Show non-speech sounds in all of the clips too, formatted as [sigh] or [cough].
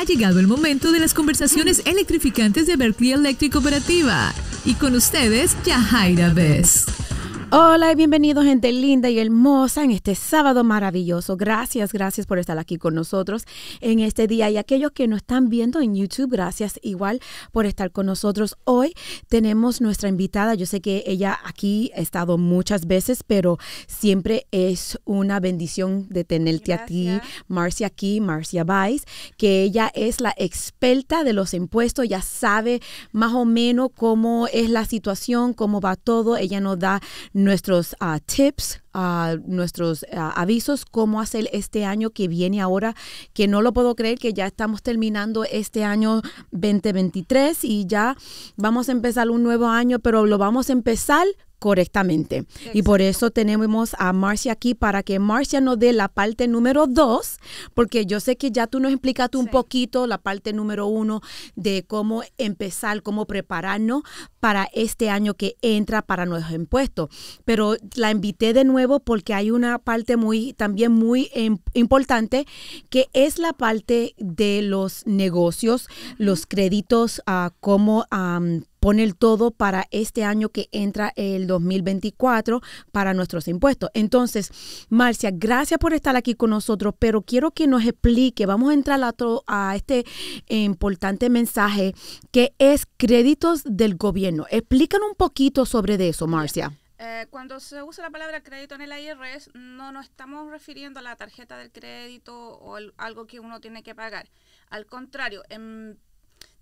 Ha llegado el momento de las conversaciones electrificantes de Berkeley Electric Cooperativa. Y con ustedes, Yahaira Bess. Hola y bienvenidos gente linda y hermosa en este sábado maravilloso. Gracias, gracias por estar aquí con nosotros en este día. Y aquellos que nos están viendo en YouTube, gracias igual por estar con nosotros. Hoy tenemos nuestra invitada. Yo sé que ella aquí ha estado muchas veces, pero siempre es una bendición de tenerte a ti, Marcia aquí, Marcia vice que ella es la experta de los impuestos. Ya sabe más o menos cómo es la situación, cómo va todo. Ella nos da nuestros ah, tips, a nuestros avisos, cómo hacer este año que viene ahora, que no lo puedo creer que ya estamos terminando este año 2023 y ya vamos a empezar un nuevo año, pero lo vamos a empezar correctamente. Y por eso tenemos a Marcia aquí para que Marcia nos dé la parte número dos, porque yo sé que ya tú nos explicaste un poquito la parte número uno de cómo empezar, cómo prepararnos para este año que entra para nuestros impuestos. Pero la invité de nuevo porque hay una parte muy, también muy em, importante, que es la parte de los negocios, los créditos, a ah, cómo Um, pone todo para este año que entra el 2024 para nuestros impuestos. Entonces, Marcia, gracias por estar aquí con nosotros, pero quiero que nos explique, vamos a entrar a, a este importante mensaje que es créditos del gobierno. Explícanos un poquito sobre eso, Marcia. Eh, cuando se usa la palabra crédito en el IRS, no nos estamos refiriendo a la tarjeta del crédito o algo que uno tiene que pagar. Al contrario,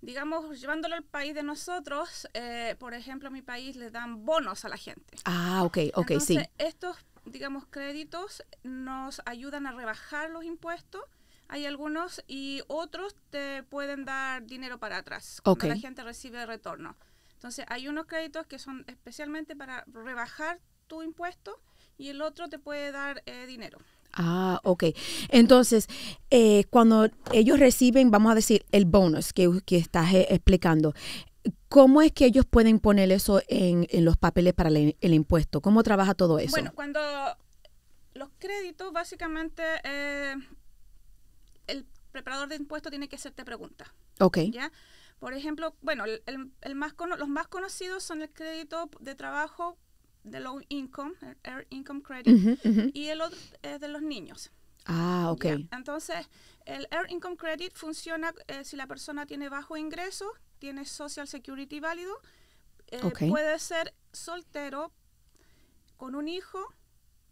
digamos, llevándolo al país de nosotros, eh, por ejemplo, en mi país le dan bonos a la gente. Ah, ok, ok, sí. Estos, digamos, créditos nos ayudan a rebajar los impuestos. Hay algunos y otros te pueden dar dinero para atrás cuando la gente recibe retorno. Entonces, hay unos créditos que son especialmente para rebajar tu impuesto y el otro te puede dar eh, dinero. Ah, ok. Entonces, eh, cuando ellos reciben, vamos a decir, el bonus que, estás eh, explicando, ¿cómo es que ellos pueden poner eso en, los papeles para el, impuesto? ¿Cómo trabaja todo eso? Bueno, cuando los créditos, básicamente, el preparador de impuestos tiene que hacerte preguntas. Ok. ¿Ya? Por ejemplo, bueno, el, los más conocidos son el crédito de trabajo de low income, el Air Income Credit, y el otro es eh, de los niños. Ah, ok. Entonces, el Air Income Credit funciona eh, si la persona tiene bajo ingreso, tiene Social Security válido, eh, puede ser soltero con un hijo,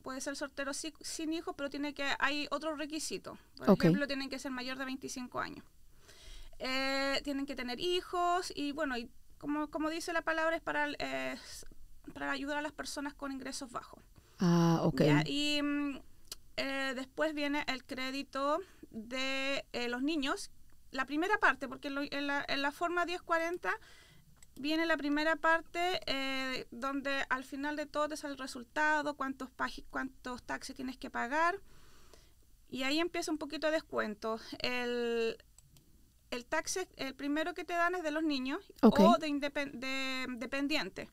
puede ser soltero sin hijo, pero tiene que hay otros requisito. Por ejemplo, tienen que ser mayor de 25 años. Eh, tienen que tener hijos y bueno, y como, dice la palabra, es para, para ayudar a las personas con ingresos bajos. Ah, ok. Y mm, eh, después viene el crédito de eh, los niños, la primera parte, porque en, la, forma 1040 viene la primera parte donde al final de todo te sale el resultado, cuántos, cuántos taxis tienes que pagar. Y ahí empieza un poquito de descuento. El, el tax, el primero que te dan es de los niños o de, dependientes.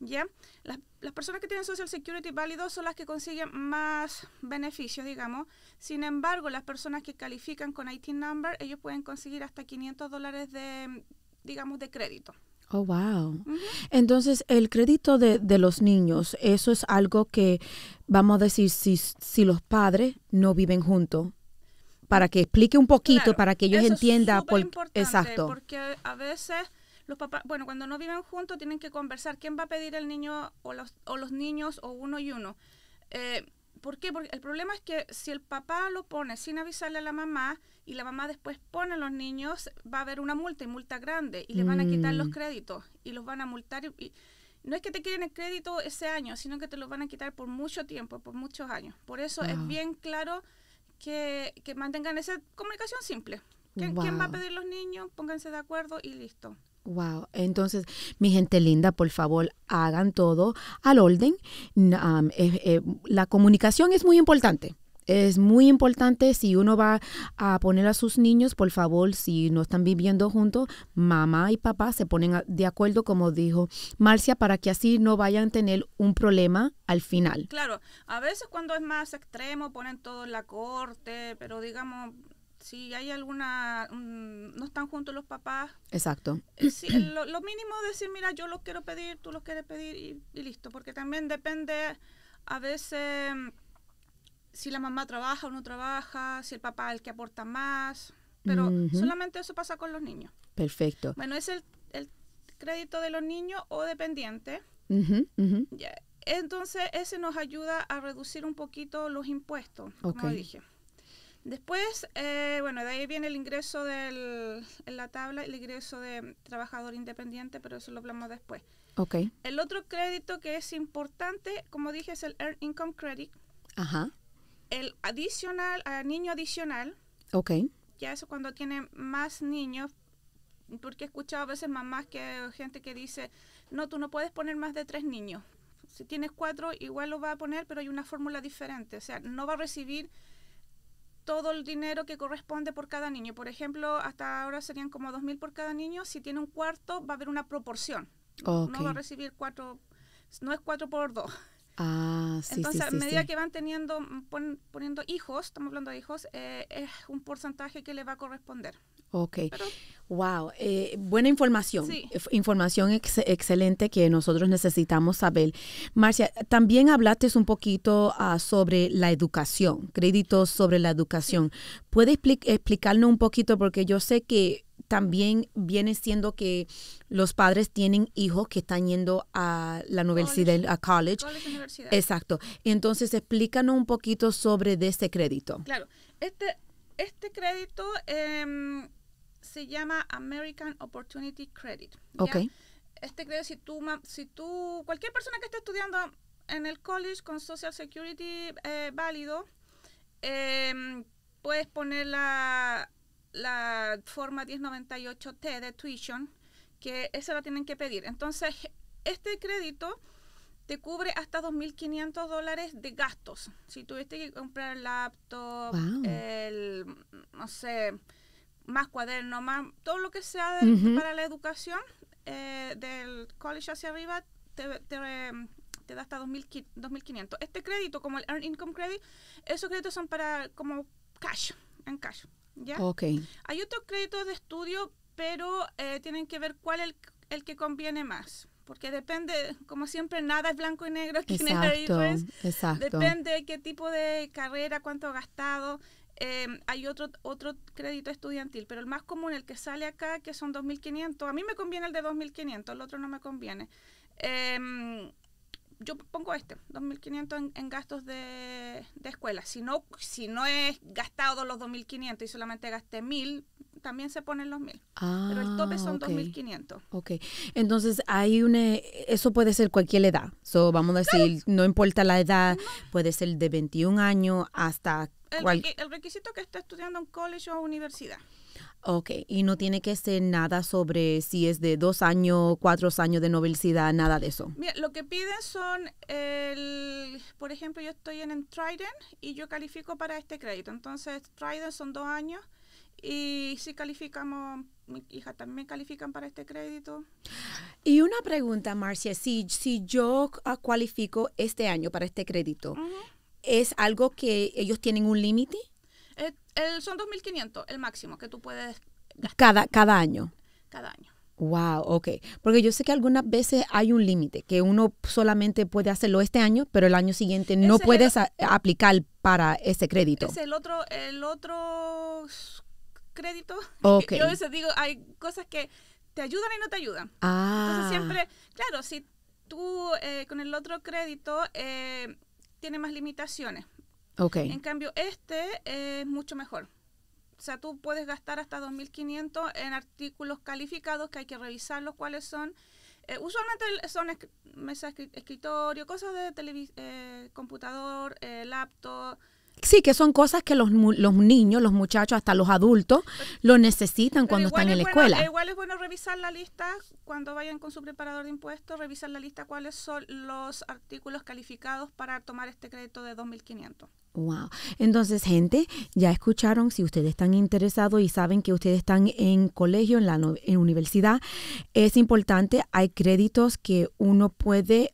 ¿Ya? Las, personas que tienen Social Security válido son las que consiguen más beneficios, digamos. Sin embargo, las personas que califican con IT Number, ellos pueden conseguir hasta 500 dólares de, digamos, de crédito. Oh, wow. Entonces, el crédito de, de, los niños, eso es algo que, vamos a decir, si, si los padres no viven juntos, para que explique un poquito, para que ellos entiendan. por, exacto. Porque a veces los papás, bueno, cuando no viven juntos tienen que conversar quién va a pedir el niño o los, o los niños o uno y uno. Eh, ¿Por qué? Porque el problema es que si el papá lo pone sin avisarle a la mamá y la mamá después pone a los niños, va a haber una multa y multa grande y le van a quitar los mm. créditos y los van a multar. Y, no es que te quiten el crédito ese año, sino que te los van a quitar por mucho tiempo, por muchos años. Por eso es bien claro que, que mantengan esa comunicación simple. ¿Quién, va a pedir los niños? Pónganse de acuerdo y listo. Wow. Entonces, mi gente linda, por favor, hagan todo al orden. Eh, eh, la comunicación es muy importante es muy importante si uno va a poner a sus niños, por favor, si no están viviendo juntos, mamá y papá se ponen de acuerdo, como dijo Marcia, para que así no vayan a tener un problema al final. Claro, a veces cuando es más extremo ponen todo en la corte, pero digamos, si hay alguna, no están juntos los papás. Exacto. Eh, [clears throat] lo, mínimo es decir, mira, yo los quiero pedir, tú los quieres pedir y, y listo, porque también depende a veces si la mamá trabaja o no trabaja, si el papá es el que aporta más, pero solamente eso pasa con los niños. Perfecto. Bueno, es el, el crédito de los niños o dependiente. Entonces, ese nos ayuda a reducir un poquito los impuestos, como dije. Después, eh, bueno, de ahí viene el ingreso del, en la tabla, el ingreso de trabajador independiente, pero eso lo hablamos después. Okay. El otro crédito que es importante, como dije, es el Earn Income Credit. Ajá. El adicional, uh, niño adicional. Ok. Ya eso cuando tiene más niños, porque he escuchado a veces mamás que gente que dice, no, tú no puedes poner más de tres niños. Si tienes cuatro, igual lo va a poner, pero hay una fórmula diferente. O sea, no va a recibir todo el dinero que corresponde por cada niño. Por ejemplo, hasta ahora serían como dos mil por cada niño. Si tiene un cuarto, va a haber una proporción. No va a recibir cuatro, no es cuatro por dos. Ah, sí, Entonces, sí, a medida que van teniendo, mm, poniendo hijos, estamos hablando de hijos, eh, es un porcentaje que le va a corresponder. Ok. wow. Eh, buena información. Eh, información excelente que nosotros necesitamos saber. Marcia, también hablaste un poquito ah, sobre la educación, créditos sobre la educación. ¿Puede explicarnos un poquito? Porque yo sé que también viene siendo que los padres tienen hijos que están yendo a la universidad, a college. Exacto. Entonces, explícanos un poquito sobre de este crédito. Claro, este, este crédito em, se llama American Opportunity Credit. Ok. Este crédito, si tú, si tú, cualquier persona que esté estudiando en el college con Social Security eh, válido, em, puedes poner la la forma 1098T de tuition, que esa la tienen que pedir. Entonces, este crédito te cubre hasta 2.500 dólares de gastos. Si tuviste que comprar el laptop, el, no sé, más cuaderno, más, todo lo que sea para la educación, eh, del college hacia arriba, te, te da hasta 2.500. Este crédito, como el Earn Income Credit, esos créditos son para como cash, en cash. ¿ya? Hay otros créditos de estudio, pero eh, tienen que ver cuál es el, el, que conviene más. Porque depende, como siempre, nada es blanco y negro. Aquí exacto, en el exacto. Depende qué tipo de carrera, cuánto ha gastado. Em, hay otro, otro crédito estudiantil, pero el más común, el que sale acá, que son 2.500. A mí me conviene el de 2.500, el otro no me conviene. Em, yo pongo este, 2.500 en, gastos de, de, escuela. Si no, si no he gastado los 2.500 y solamente gasté 1.000, también se ponen los 1.000. Pero el tope ah, son 2.500. Ok. Entonces, hay un eh, eso puede ser cualquier edad. So, vamos a decir, no, importa la edad, puede ser de 21 años hasta... El, el requisito que está estudiando en college o universidad. Ok, y no tiene que ser nada sobre si es de dos años, cuatro años de novelcidad, nada de eso. Mira, lo que piden son, el, por ejemplo, yo estoy en Trident y yo califico para este crédito. Entonces, Trident son dos años y si calificamos, mi hija también califican para este crédito. Y una pregunta, Marcia, si, si yo ah, cualifico este año para este crédito, ¿es algo que ellos tienen un límite? Eh, son 2.500, el máximo que tú puedes Cada, cada año. Cada año. Wow, ok. Porque yo sé que algunas veces hay un límite, que uno solamente puede hacerlo este año, pero el año siguiente no puedes aplicar para ese crédito. Es el otro, el otro crédito. [laughs] Yo a veces digo, hay cosas que te ayudan y no te ayudan. Entonces ah. siempre, claro, si tú eh, con el otro crédito eh, tiene más limitaciones. En cambio, este es mucho mejor. O sea, tú puedes gastar hasta 2.500 en artículos calificados que hay que revisar los cuales son. Eh, usualmente son mesas escritorio, cosas de eh, computador, eh, laptop, Sí, que son cosas que los, los niños, los muchachos, hasta los adultos, lo necesitan cuando están en la escuela. igual es bueno revisar la lista cuando vayan con su preparador de impuestos, revisar la lista cuáles son los artículos calificados para tomar este crédito de 2.500. Wow. Entonces, gente, ya escucharon, si ustedes están interesados y saben que ustedes están en colegio, en la en universidad, es importante, hay créditos que uno puede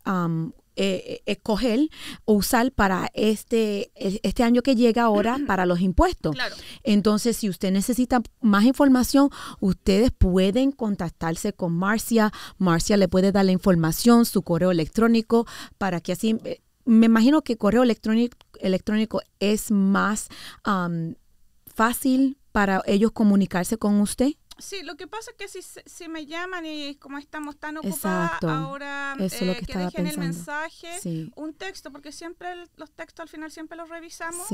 eh, escoger o usar para este, e-, este año que llega ahora [clears throat] para los impuestos. Entonces, si usted necesita más información, ustedes pueden contactarse con Marcia. Marcia le puede dar la información, su correo electrónico, para que así, eh, me imagino que correo electrónico, electrónico es más fácil para ellos comunicarse con usted. Sí, lo que pasa es que si, si me llaman y como estamos tan ocupadas ahora, eh, que, dejen el mensaje, un texto, porque siempre los textos al final siempre los revisamos.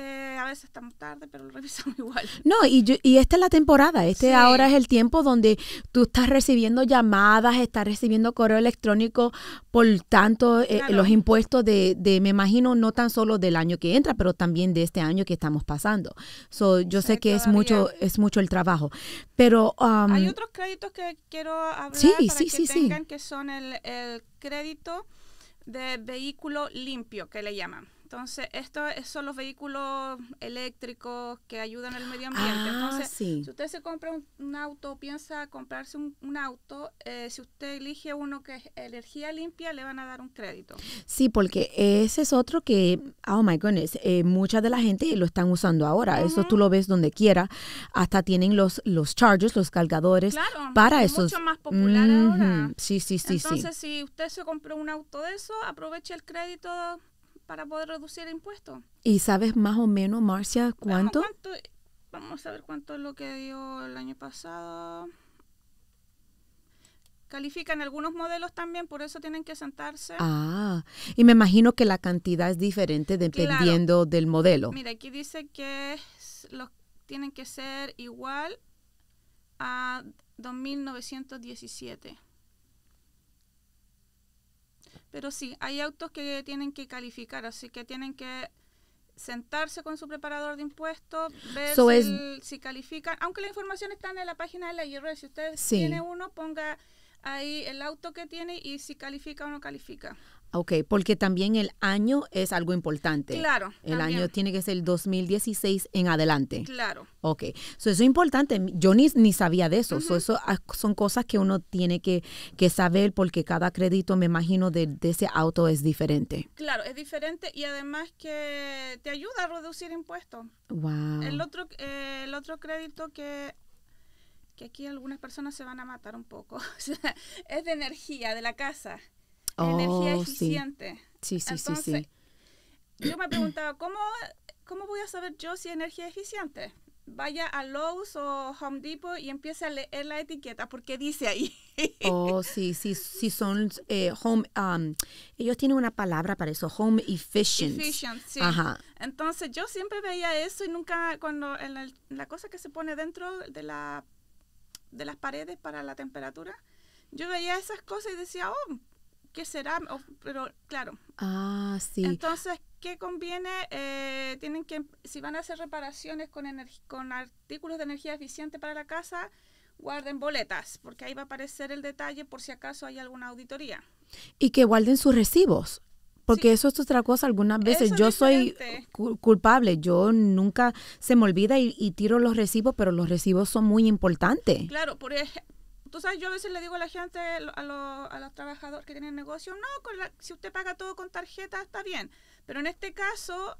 Eh, a veces estamos tarde, pero lo [laughs] revisamos igual. No, y, yo, y esta es la temporada, este ahora es el tiempo donde tú estás recibiendo llamadas, estás recibiendo correo electrónico, por tanto, eh, los impuestos de, de, me imagino, no tan solo del año que entra, pero también de este año que estamos pasando. So, yo sé que es mucho, es mucho el trabajo, pero... Um, Hay otros créditos que quiero hablar sí, para que tengan, que son el crédito de vehículo limpio, que le llaman. Entonces, estos son los vehículos eléctricos que ayudan al medio ambiente. Ah, Entonces, si usted se compra un, auto, piensa comprarse un, auto, eh, si usted elige uno que es energía limpia, le van a dar un crédito. Sí, porque ese es otro que, oh my goodness, eh, mucha de la gente lo están usando ahora. Eso tú lo ves donde quiera. Hasta tienen los, los chargers, los cargadores claro, para es Mucho más popular ahora. Sí, sí, sí. Entonces, si usted se compró un auto de eso, aproveche el crédito para poder reducir el impuesto. ¿Y sabes más o menos, Marcia, cuánto? Vamos, a ver cuánto es lo que dio el año pasado. Califican algunos modelos también, por eso tienen que sentarse. Ah, y me imagino que la cantidad es diferente dependiendo del modelo. Mira, aquí dice que los tienen que ser igual a 2.917. Pero sí, hay autos que tienen que calificar, así que tienen que sentarse con su preparador de impuestos, ver si, califican, aunque la información está en la página de la IRS, si usted tiene uno, ponga ahí el auto que tiene y si califica o no califica. Ok, porque también el año es algo importante. Claro. El año tiene que ser el 2016 en adelante. Claro. Ok, eso es importante. Yo ni, ni sabía de eso. eso ah, son cosas que uno tiene que, que, saber porque cada crédito, me imagino, de, ese auto es diferente. Claro, es diferente y además que te ayuda a reducir impuestos. Wow. El otro, el otro crédito que que aquí algunas personas se van a matar un poco. [laughs] es de energía, de la casa energía oh, eficiente. Sí, sí, sí, sí, Yo me preguntaba, ¿cómo, voy a saber yo si energía eficiente? Vaya a Lowe's o Home Depot y empiece a leer la etiqueta porque dice ahí. Oh, [laughs] sí, sí, sí, son eh, home, um, ellos tienen una palabra para eso, home efficient. Efficient, sí. Ajá. Entonces yo siempre veía eso y nunca, cuando en la cosa que se pone dentro de, la, de las paredes para la temperatura, yo veía esas cosas y decía, oh, ¿qué será? pero claro. Ah, sí. Entonces, ¿qué conviene? Eh, tienen que, si van a hacer reparaciones con, con artículos de energía eficiente para la casa, guarden boletas, porque ahí va a aparecer el detalle por si acaso hay alguna auditoría. Y que guarden sus recibos. Porque eso es otra cosa. Algunas veces yo soy culpable. Yo nunca se me olvida y, tiro los recibos, pero los recibos son muy importantes. Claro, por, ejemplo. Tú sabes, yo a veces le digo a la gente, a, los trabajadores que tienen negocio, no, si usted paga todo con tarjeta está bien, pero en este caso...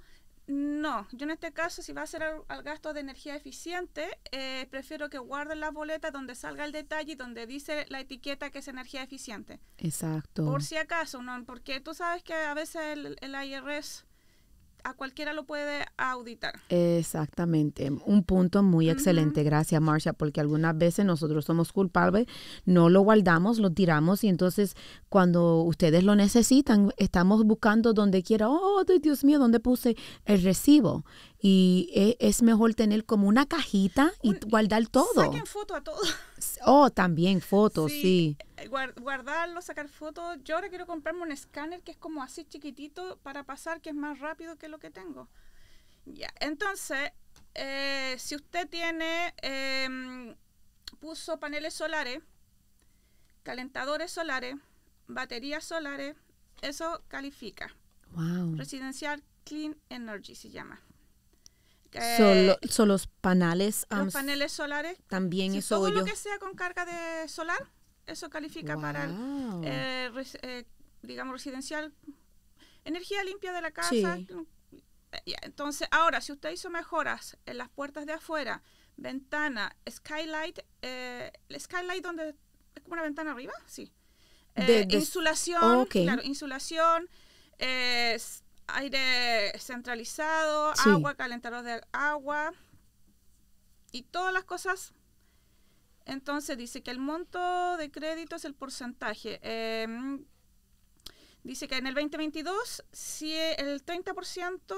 No, yo en este caso, si va a ser al, gasto de energía eficiente, eh, prefiero que guarden la boleta donde salga el detalle y donde dice la etiqueta que es energía eficiente. Exacto. Por si acaso, ¿no? porque tú sabes que a veces el, el IRS a cualquiera lo puede auditar. Exactamente, un punto muy excelente, gracias Marcia, porque algunas veces nosotros somos culpables, no lo guardamos, lo tiramos y entonces cuando ustedes lo necesitan, estamos buscando donde quiera, oh Dios mío, ¿dónde puse el recibo? Y e, es mejor tener como una cajita y guardar todo. Saquen foto a todo. Oh, también fotos, sí. Eh, guardarlo, sacar fotos. Yo ahora quiero comprarme un escáner que es como así chiquitito para pasar, que es más rápido que lo que tengo. Ya, entonces, eh, si usted tiene, em, puso paneles solares, calentadores solares, baterías solares, eso califica. Wow. Residencial Clean Energy se llama son eh, los paneles. paneles solares. También eso. Todo lo que sea con carga de solar, eso califica para, eh, eh, digamos, residencial. Energía limpia de la casa. Entonces, ahora, si usted hizo mejoras en las puertas de afuera, ventana, skylight, el skylight donde es como una ventana arriba, sí. insulación, claro, insulación aire centralizado, agua, calentador de agua y todas las cosas. Entonces dice que el monto de crédito es el porcentaje. Em, dice que en el 2022, si el 30%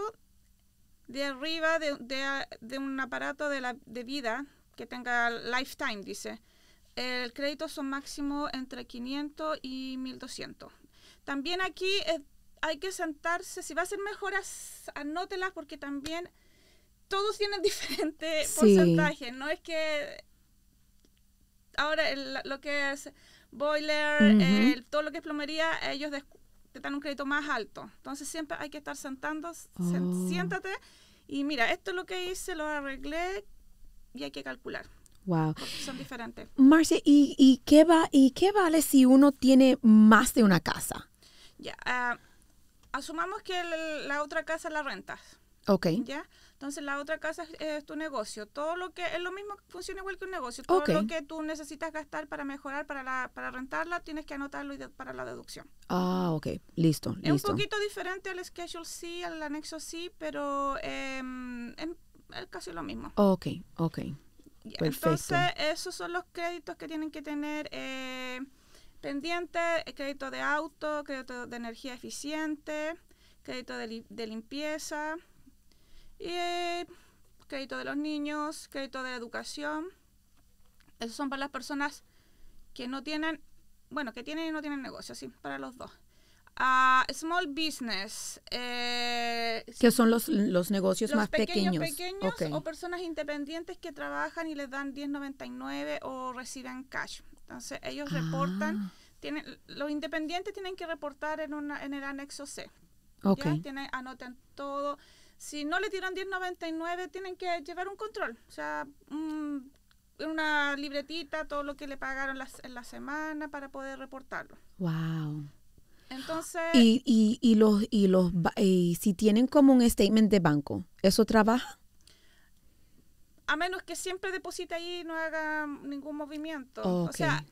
de arriba de, de, de, un aparato de, vida que tenga lifetime, dice, el crédito son máximo entre 500 y 1200. También aquí hay que sentarse, si va a ser mejoras, anótelas porque también todos tienen [laughs] diferente no es que ahora lo que es boiler, todo lo que es plomería, ellos te dan un crédito más alto. Entonces siempre hay que estar sentando, oh. siéntate y mira, esto es lo que hice, lo arreglé y hay que calcular. Wow. Son diferentes. Marcia, ¿y, qué va, ¿y qué vale si uno tiene más de una casa? Ya, ah, asumamos que la otra casa la rentas. Ok. ¿Ya? Entonces la otra casa es, tu negocio. Todo lo que es lo mismo, funciona igual que un negocio. Todo lo que tú necesitas gastar para mejorar, para, la, para rentarla, tienes que anotarlo para la deducción. Ah, ok. Listo. Es un poquito diferente al Schedule C, al anexo C, pero em, es, casi lo mismo. Ok, ok. Entonces esos son los créditos que tienen que tener. Eh, pendiente, crédito de auto, crédito de energía eficiente, crédito de, limpieza, y, crédito de los niños, crédito de educación. Esos son para las personas que no tienen, bueno, que tienen y no tienen negocio, sí, para los dos. Uh, small business. Eh, que son los, negocios más pequeños. pequeños, o personas independientes que trabajan y les dan 10.99 o reciben cash. Entonces, ellos ah. reportan, tienen, los independientes tienen que reportar en, una, en el anexo C. anotan todo. Si no le tiran 1099, tienen que llevar un control. O sea, mm, una libretita, todo lo que le pagaron en la semana para poder reportarlo. ¡Wow! Entonces. Y, y, y los, y los y si tienen como un statement de banco, ¿eso trabaja? a menos que siempre deposite ahí y no haga ningún movimiento. O sea,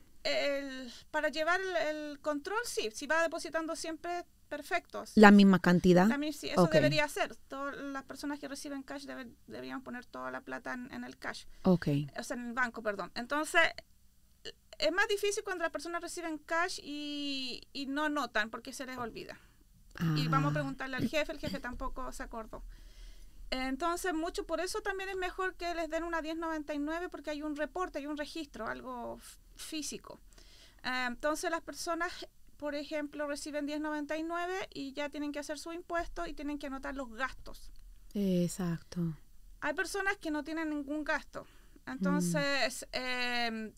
para llevar el, control, sí, si va depositando siempre, perfecto. ¿La misma cantidad? sí, eso debería ser. Todas las personas que reciben cash deberían poner toda la plata en, el cash. Ok. O sea, en el banco, perdón. Entonces, es más difícil cuando las personas reciben cash y, no notan porque se les olvida. Y vamos a ah. preguntarle al jefe, el jefe tampoco se acordó. Entonces, mucho por eso también es mejor que les den una 1099 porque hay un reporte, hay un registro, algo físico. Ah, entonces, las personas, por ejemplo, reciben 1099 y ya tienen que hacer su impuesto y tienen que anotar los gastos. Exacto. Hay personas que no tienen ningún gasto. Entonces, mm. em,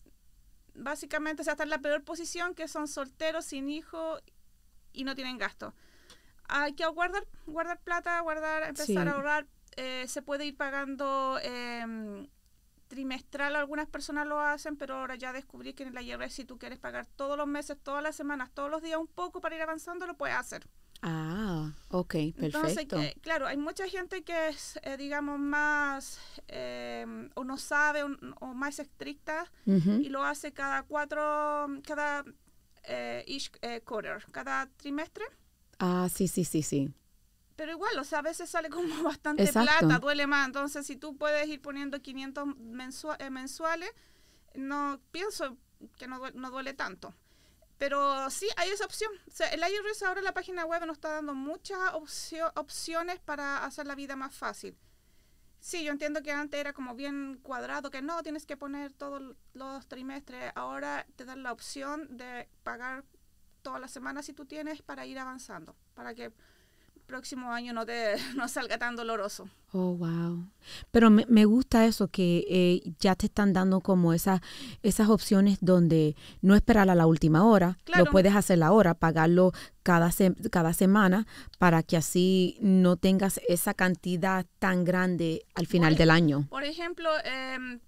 básicamente, se está en la peor posición que son solteros, sin hijo y no tienen gasto hay que guardar, guardar plata, guardar, empezar a ahorrar eh, se puede ir pagando em, trimestral. Algunas personas lo hacen, pero ahora ya descubrí que en la IRS si tú quieres pagar todos los meses, todas las semanas, todos los días un poco para ir avanzando, lo puedes hacer. Ah, ok, perfecto. Entonces, claro, hay mucha gente que es, eh, digamos, más, em, o no sabe, o, más estricta, y lo hace cada cuatro, cada eh, each, eh, quarter, cada trimestre. Ah, sí, sí, sí, sí. Pero igual, o sea, a veces sale como [laughs] bastante plata, duele más. Entonces, si tú puedes ir poniendo 500 eh, mensuales, no pienso que no duele, tanto. Pero sí, hay esa opción. O sea, el IRS ahora en la página web nos está dando muchas opciones para hacer la vida más fácil. Sí, yo entiendo que antes era como bien cuadrado, que no, tienes que poner todos los trimestres. Ahora te dan la opción de pagar todas las semanas si tú tienes para ir avanzando, para que próximo año no te [laughs] no salga tan doloroso. Oh, wow. Pero me, gusta eso, que eh, ya te están dando como esas, esas opciones donde no esperar a la última hora, lo puedes hacer ahora, pagarlo cada, cada semana para que así no tengas esa cantidad tan grande al final del año. Por ejemplo, em,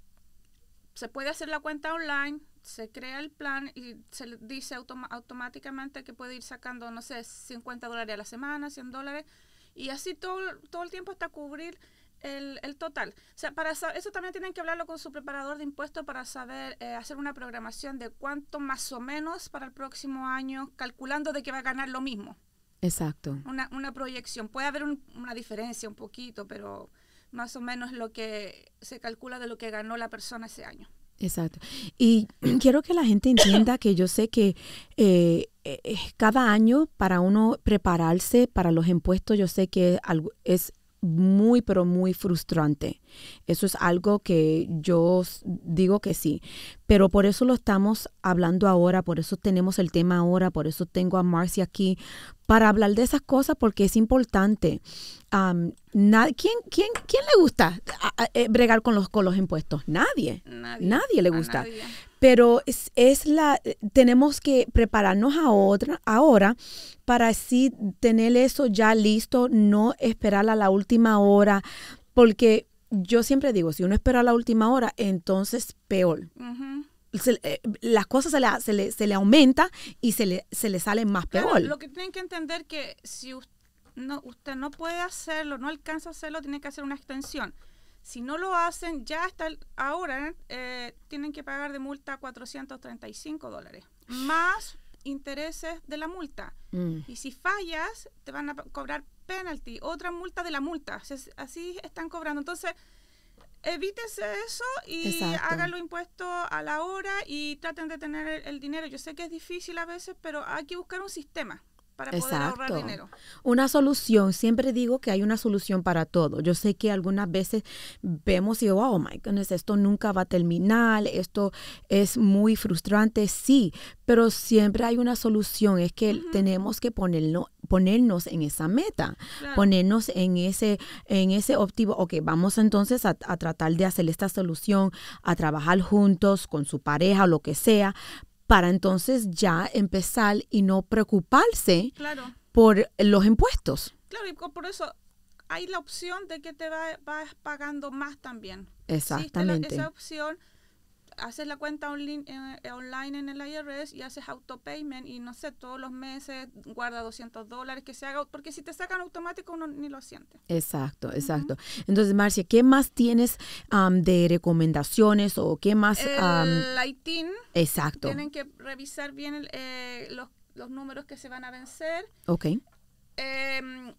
se puede hacer la cuenta online, se crea el plan y se dice automáticamente que puede ir sacando, no sé, 50 dólares a la semana, 100 dólares, y así todo, todo el tiempo hasta cubrir el, total. O sea, para eso también tienen que hablarlo con su preparador de impuestos para saber eh, hacer una programación de cuánto más o menos para el próximo año, calculando de que va a ganar lo mismo. Exacto. Una, proyección. Puede haber una diferencia un poquito, pero más o menos lo que se calcula de lo que ganó la persona ese año. Exacto. Y [clears throat] quiero que la gente entienda que yo sé que eh, eh, cada año para uno prepararse para los impuestos, yo sé que es muy, pero muy frustrante. Eso es algo que yo digo que sí. Pero por eso lo estamos hablando ahora, por eso tenemos el tema ahora, por eso tengo a Marcia aquí, para hablar de esas cosas porque es importante. nadie ¿quién, quién, quién, le gusta eh, bregar con los, con los impuestos? Nadie. Nadie, le gusta pero es, es, la, eh, tenemos que prepararnos a otra, ahora para así tener eso ya listo, no esperar a la última hora, porque yo siempre digo, si uno espera a la última hora, entonces peor. Eh, las cosas se le, se le, aumenta y se le, se le sale más peor. Lo que tienen que entender que si usted no, usted no puede hacerlo, no alcanza a hacerlo, tiene que hacer una extensión. Si no lo hacen ya hasta ahora, eh, tienen que pagar de multa 435 dólares, más intereses de la multa. Mm. Y si fallas, te van a cobrar penalty, otra multa de la multa. así están cobrando. Entonces, evítese eso y hagan los impuestos a la hora y traten de tener el dinero. Yo sé que es difícil a veces, pero hay que buscar un sistema para Exacto. ahorrar dinero. Una solución, siempre digo que hay una solución para todo. Yo sé que algunas veces vemos y, oh my goodness, esto nunca va a terminar, esto es muy frustrante, sí, pero siempre hay una solución, es que tenemos que ponerlo, ponernos en esa meta, ponernos en ese, en ese objetivo, ok, vamos entonces a, a tratar de hacer esta solución, a trabajar juntos con su pareja, lo que sea, para entonces ya empezar y no preocuparse por los impuestos. Claro, y por eso hay la opción de que te vas pagando más también. Exactamente. esa opción haces la cuenta eh, eh, online, en el IRS y haces autopayment y no sé, todos los meses guarda 200 dólares que se haga, porque si te sacan automático uno ni lo siente. Exacto, exacto. Entonces, Marcia, ¿qué más tienes de recomendaciones o qué más? el ITIN. Exacto. Tienen que revisar bien eh, los, números que se van a vencer. Ok. Eh,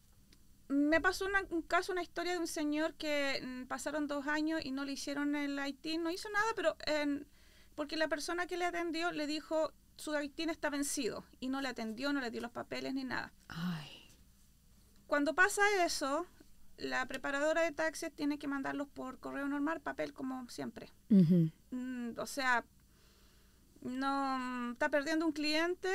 me pasó un caso, una historia de un señor que mm, pasaron dos años y no le hicieron el ITIN, no hizo nada, pero porque la persona que le atendió le dijo su ITIN está vencido y no le atendió, no le dio los papeles ni nada. Cuando pasa eso, la preparadora de taxis tiene que mandarlos por correo normal, papel como siempre. Mm, o sea, no mm, está perdiendo un cliente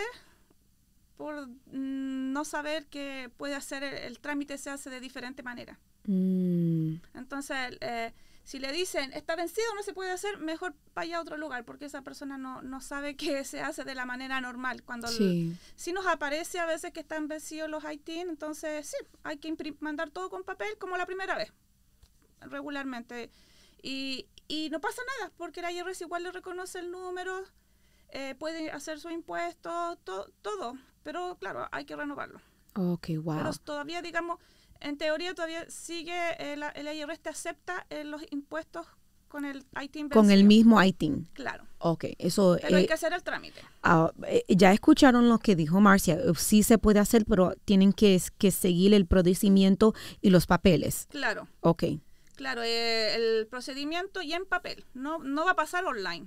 por mm, no saber que puede hacer el, trámite se hace de diferente manera. Mm. Entonces, eh, si le dicen, está vencido, no se puede hacer, mejor vaya a otro lugar, porque esa persona no, sabe que se hace de la manera normal. Cuando si nos aparece a veces que están vencidos los ITIN, entonces sí, hay que mandar todo con papel como la primera vez, regularmente. Y, no pasa nada, porque el IRS igual le reconoce el número, eh, hacer su impuesto, todo. Pero claro, hay que renovarlo. Ok, wow. Pero todavía, digamos, en teoría todavía sigue, eh, el, el IRS te acepta eh, los impuestos con el ITIN. Con el mismo ITIN. Claro. Ok, eso... Pero hay eh, que hacer el trámite. Ah, ya escucharon lo que dijo Marcia, sí se puede hacer, pero tienen que, que seguir el procedimiento y los papeles. Claro. Ok. Claro, el procedimiento y en papel, no, no va a pasar online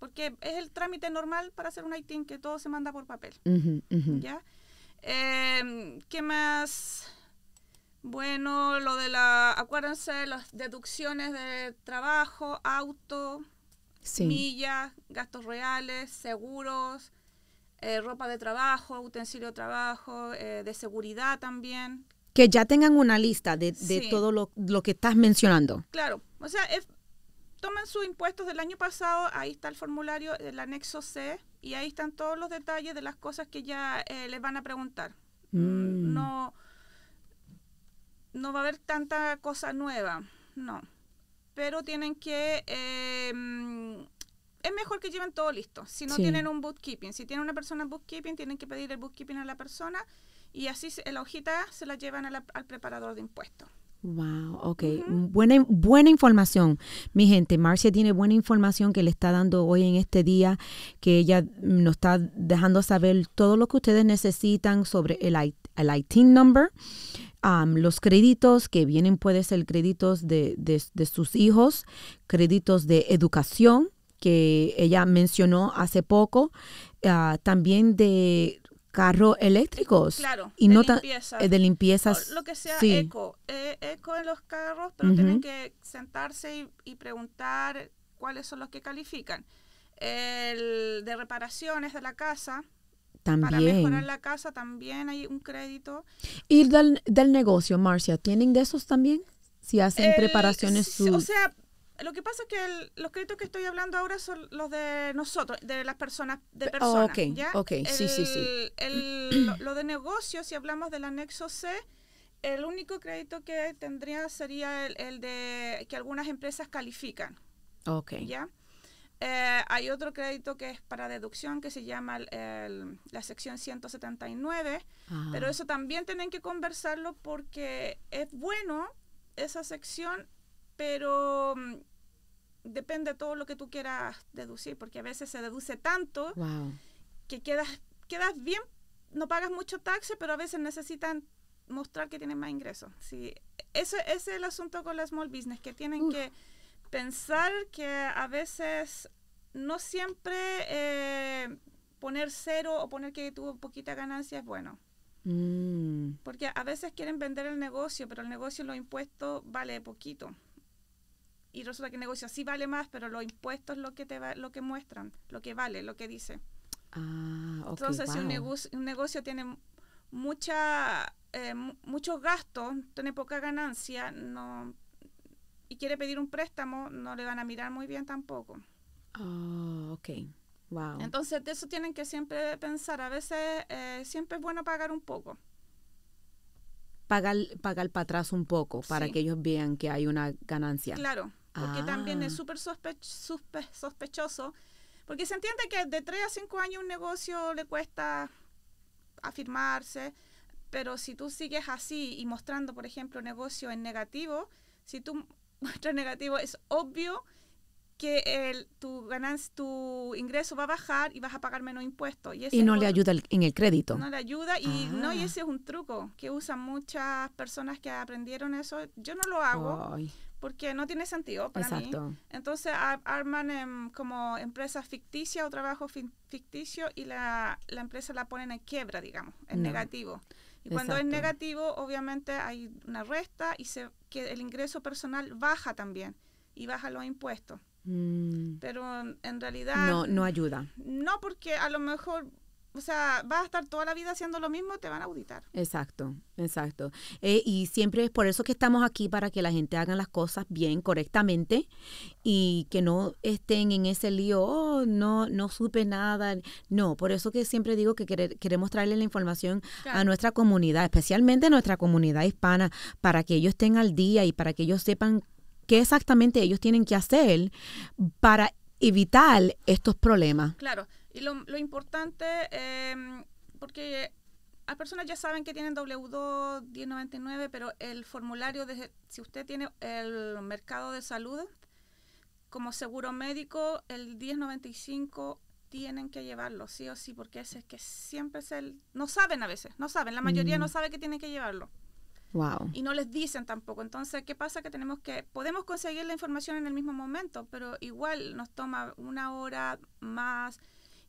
porque es el trámite normal para hacer un ITIN que todo se manda por papel. ¿Ya? Em, ¿Qué más? Bueno, lo de la, acuérdense, las deducciones de trabajo, auto, semillas, gastos reales, seguros, eh, ropa de trabajo, utensilio de trabajo, eh, de seguridad también. Que ya tengan una lista de, de todo lo, lo, que estás mencionando. Claro, o sea, es, tomen sus impuestos del año pasado, ahí está el formulario del anexo C y ahí están todos los detalles de las cosas que ya eh, les van a preguntar. Mm. No, no va a haber tanta cosa nueva, no. Pero tienen que... Eh, mm, es mejor que lleven todo listo. Si no tienen un bookkeeping, si tienen una persona bookkeeping, tienen que pedir el bookkeeping a la persona y así la hojita se la llevan al preparador de impuestos. Wow, ok. Mm, buena, buena información, mi gente. Marcia tiene buena información que le está dando hoy en este día, que ella mm, nos está dejando saber todo lo que ustedes necesitan sobre el, IT, number, los créditos que vienen, puede ser créditos de, sus hijos, créditos de educación que ella mencionó hace poco, ah, también de carros eléctricos. y de no limpieza. Eh, de limpieza. Lo que sea eco. Eh, eco en los carros, pero tienen que sentarse y, preguntar cuáles son los que califican. El de reparaciones de la casa. También. Para mejorar la casa también hay un crédito. ¿Y del, negocio, Marcia? ¿Tienen de esos también? Si hacen preparaciones. Su... Lo que pasa es que los créditos que estoy hablando ahora son los de nosotros, de las personas, de oh, personas. ok, sí, sí, sí. [clears throat] lo, de negocios, si hablamos del anexo C, el único crédito que tendría sería el, de que algunas empresas califican. Ok. ¿Ya? Eh, hay otro crédito que es para deducción que se llama la sección 179, ah. pero eso también tienen que conversarlo porque es bueno esa sección, pero mm, depende de todo lo que tú quieras deducir, porque a veces se deduce tanto que quedas, quedas bien, no pagas mucho taxi, pero a veces necesitan mostrar que tienen más ingresos. ese es el asunto con las small business, que tienen que pensar que a veces no siempre eh, poner cero o poner que tuvo poquita ganancia es bueno. Mm. Porque a veces quieren vender el negocio, pero el negocio, los impuestos, vale poquito y resulta que el negocio sí vale más, pero los impuestos lo que te va, lo que muestran, lo que vale, lo que dice. Ah, Entonces, si un negocio, un negocio tiene mucha eh, muchos gastos, tiene poca ganancia, no y quiere pedir un préstamo, no le van a mirar muy bien tampoco. Ah, ok. Wow. Entonces, de eso tienen que siempre pensar. A veces eh, siempre es bueno pagar un poco. Pagar, pagar para atrás un poco para que ellos vean que hay una ganancia. Claro porque también es ah. súper sospechoso, porque se entiende que de 3 a 5 años un negocio le cuesta afirmarse, pero si tú sigues así y mostrando, por ejemplo, negocio en negativo, si tú [laughs] muestras negativo, es obvio que el, tu tu ingreso va a bajar y vas a pagar menos impuestos. Y, no le ayuda en el crédito. No le ayuda y no y ah. ese es un truco que usan muchas personas que aprendieron eso. Yo no lo hago Ay porque no tiene sentido para Exacto. Entonces arman em, como empresa ficticia o trabajo ficticio y la, la, empresa la ponen en quiebra, digamos, en negativo. Y cuando es negativo, obviamente hay una resta y se, que el ingreso personal baja también y baja los impuestos. Mm. Pero en realidad... No, no ayuda. No, porque a lo mejor o sea, vas a estar toda la vida haciendo lo mismo, te van a auditar. Exacto, exacto. Eh, y siempre es por eso que estamos aquí, para que la gente haga las cosas bien, correctamente, y que no estén en ese lío, oh, no, no supe nada. No, por eso que siempre digo que queremos traerle la información a nuestra comunidad, especialmente a nuestra comunidad hispana, para que ellos estén al día y para que ellos sepan qué exactamente ellos tienen que hacer para evitar estos problemas. Claro, y lo, lo importante, em, porque las personas ya saben que tienen W2 1099, pero el formulario, de, si usted tiene el mercado de salud como seguro médico, el 1095 tienen que llevarlo, sí o sí, porque ese es que siempre es el... No saben a veces, no saben, la mayoría no mm. sabe que tienen que llevarlo. Wow. Y no les dicen tampoco. Entonces, ¿qué pasa? Que tenemos que, podemos conseguir la información en el mismo momento, pero igual nos toma una hora más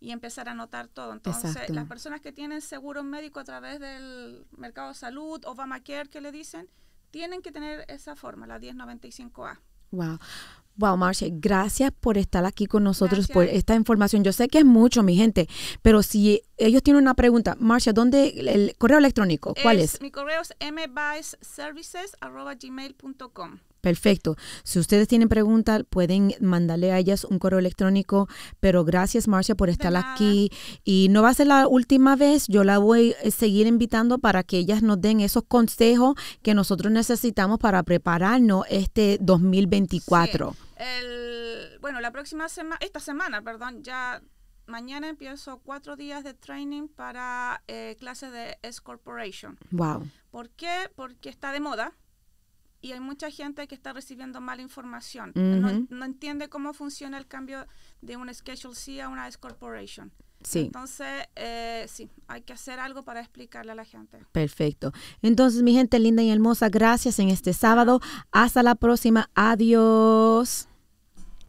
y empezar a anotar todo. Entonces, las personas que tienen seguro médico a través del mercado de salud, Obamacare, que le dicen, tienen que tener esa forma, la 1095A. Wow. Wow, Marcia, gracias por estar aquí con nosotros, por esta información. Yo sé que es mucho, mi gente, pero si ellos tienen una pregunta, Marcia, ¿dónde el correo electrónico? ¿Cuál es? Mi correo es Perfecto. Si ustedes tienen preguntas, pueden mandarle a ellas un correo electrónico. Pero gracias, Marcia, por estar aquí. Y no va a ser la última vez. Yo la voy a seguir invitando para que ellas nos den esos consejos que nosotros necesitamos para prepararnos este 2024. bueno, la próxima semana, esta semana, perdón, ya mañana empiezo cuatro días de training para eh, clases de S Corporation. Wow. ¿Por qué? Porque está de moda y hay mucha gente que está recibiendo mala información. no, entiende cómo funciona el cambio de un Schedule C a una S Corporation. Sí. Entonces, eh, sí, hay que hacer algo para explicarle a la gente. Perfecto. Entonces, mi gente linda y hermosa, gracias en este sábado. Hasta la próxima. Adiós.